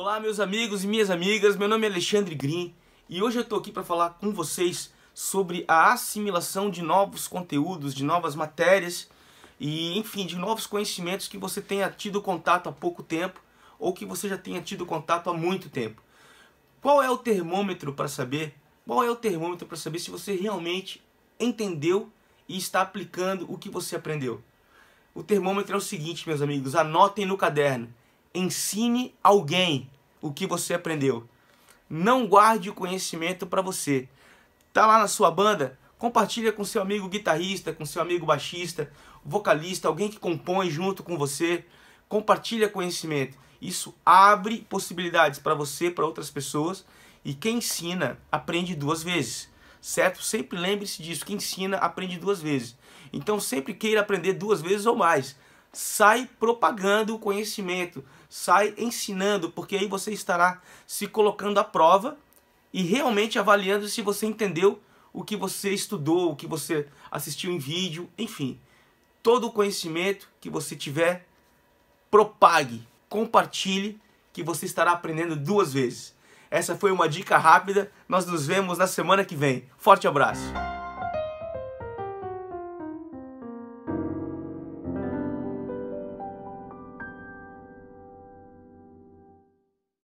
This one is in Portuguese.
Olá, meus amigos e minhas amigas. Meu nome é Alexandre Green e hoje eu estou aqui para falar com vocês sobre a assimilação de novos conteúdos, de novas matérias e, enfim, de novos conhecimentos que você tenha tido contato há pouco tempo ou que você já tenha tido contato há muito tempo. Qual é o termômetro para saber? Qual é o termômetro para saber se você realmente entendeu e está aplicando o que você aprendeu? O termômetro é o seguinte, meus amigos, anotem no caderno. Ensine alguém o que você aprendeu. Não guarde o conhecimento para você. Tá lá na sua banda? Compartilha com seu amigo guitarrista, com seu amigo baixista, vocalista, alguém que compõe junto com você. Compartilha conhecimento. Isso abre possibilidades para você, para outras pessoas. E quem ensina, aprende duas vezes. Certo? Sempre lembre-se disso. Quem ensina, aprende duas vezes. Então sempre queira aprender duas vezes ou mais sai propagando o conhecimento, sai ensinando, porque aí você estará se colocando à prova e realmente avaliando se você entendeu o que você estudou, o que você assistiu em vídeo, enfim. Todo o conhecimento que você tiver, propague, compartilhe, que você estará aprendendo duas vezes. Essa foi uma dica rápida. Nós nos vemos na semana que vem. Forte abraço!